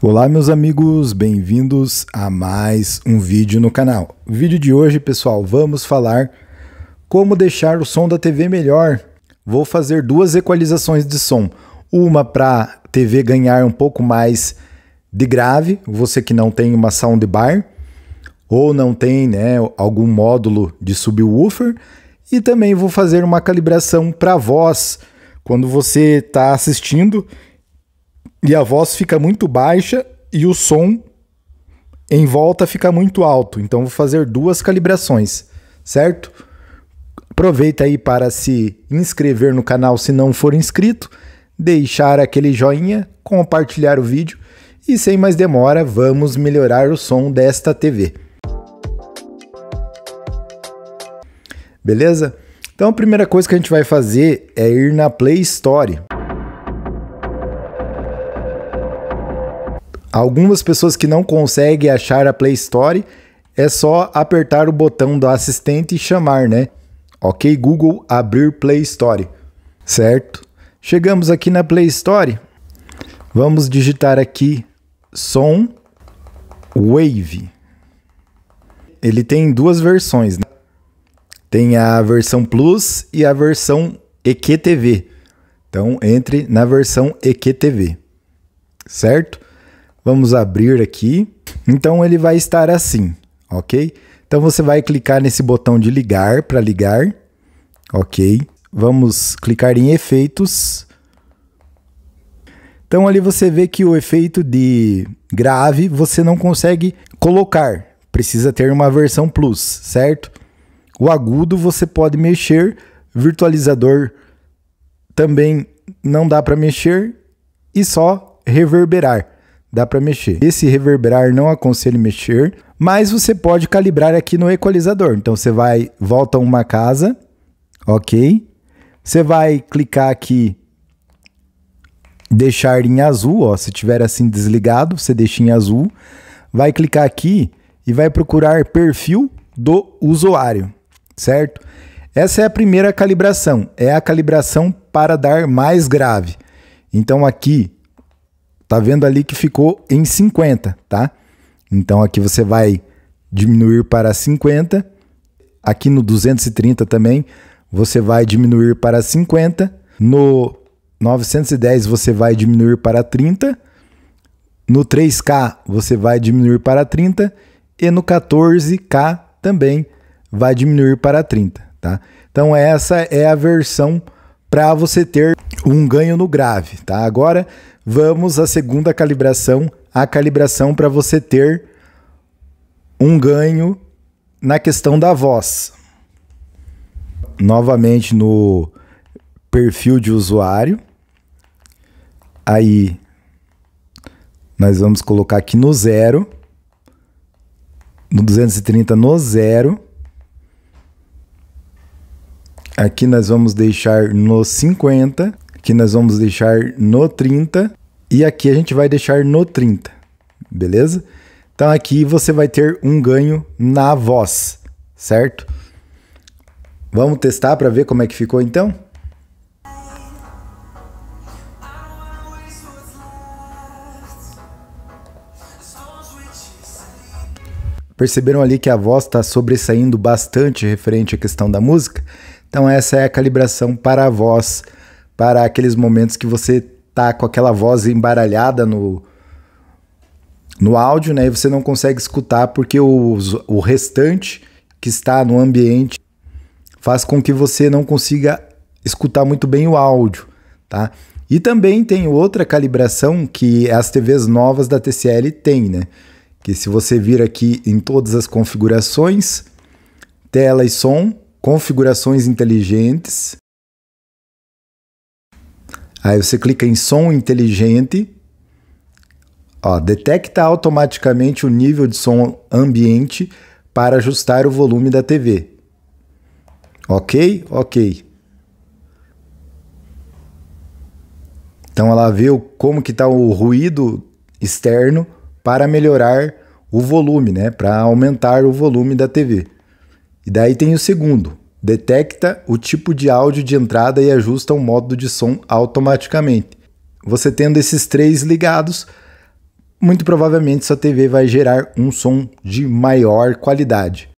Olá meus amigos, bem-vindos a mais um vídeo no canal. No vídeo de hoje, pessoal, vamos falar como deixar o som da TV melhor. Vou fazer duas equalizações de som, uma para TV ganhar um pouco mais de grave, você que não tem uma soundbar ou não tem, né, algum módulo de subwoofer, e também vou fazer uma calibração para voz. Quando você está assistindo e a voz fica muito baixa e o som em volta fica muito alto. Então vou fazer duas calibrações, certo? Aproveita aí para se inscrever no canal se não for inscrito, deixar aquele joinha, compartilhar o vídeo e sem mais demora vamos melhorar o som desta TV. Beleza? Então a primeira coisa que a gente vai fazer é ir na Play Store. Algumas pessoas que não conseguem achar a Play Store é só apertar o botão do assistente e chamar, né? Ok, Google, abrir Play Store. Certo? Chegamos aqui na Play Store. Vamos digitar aqui som Wave. Ele tem duas versões, né? Tem a versão Plus e a versão EQTV. Então entre na versão EQTV. Certo? Vamos abrir aqui. Então ele vai estar assim, ok? Então você vai clicar nesse botão de ligar para ligar, ok? Vamos clicar em efeitos. Então ali você vê que o efeito de grave você não consegue colocar, precisa ter uma versão plus, certo? O agudo você pode mexer, virtualizador também não dá para mexer e só reverberar dá para mexer. Esse reverberar não aconselho mexer, mas você pode calibrar aqui no equalizador. Então você vai, volta uma casa, ok. Você vai clicar aqui, deixar em azul, ó. Se tiver assim desligado, você deixa em azul. Vai clicar aqui e vai procurar perfil do usuário, certo? Essa é a primeira calibração, é a calibração para dar mais grave. Então aqui tá vendo ali que ficou em 50, tá? Então aqui você vai diminuir para 50. Aqui no 230 também você vai diminuir para 50. No 910 você vai diminuir para 30. No 3K você vai diminuir para 30 e no 14K também vai diminuir para 30, tá? Então essa é a versão para você ter um ganho no grave, tá? Agora Vamos à segunda calibração, a calibração para você ter um ganho na questão da voz. Novamente no perfil de usuário. Aí nós vamos colocar aqui no zero, no 230 no zero. Aqui nós vamos deixar no 50 que nós vamos deixar no 30 e aqui a gente vai deixar no 30, beleza? Então aqui você vai ter um ganho na voz, certo? Vamos testar para ver como é que ficou então? Perceberam ali que a voz está sobressaindo bastante referente à questão da música? Então essa é a calibração para a voz para aqueles momentos que você tá com aquela voz embaralhada no, no áudio, né? E você não consegue escutar porque o, o restante que está no ambiente faz com que você não consiga escutar muito bem o áudio, tá? E também tem outra calibração que as TVs novas da TCL tem, né? Que se você vir aqui em todas as configurações, tela e som, configurações inteligentes, Aí você clica em som inteligente. Ó, detecta automaticamente o nível de som ambiente para ajustar o volume da TV. Ok? Ok. Então ela vê como que está o ruído externo para melhorar o volume, né? Para aumentar o volume da TV. E daí tem o segundo, Detecta o tipo de áudio de entrada e ajusta o modo de som automaticamente. Você tendo esses três ligados, muito provavelmente sua TV vai gerar um som de maior qualidade.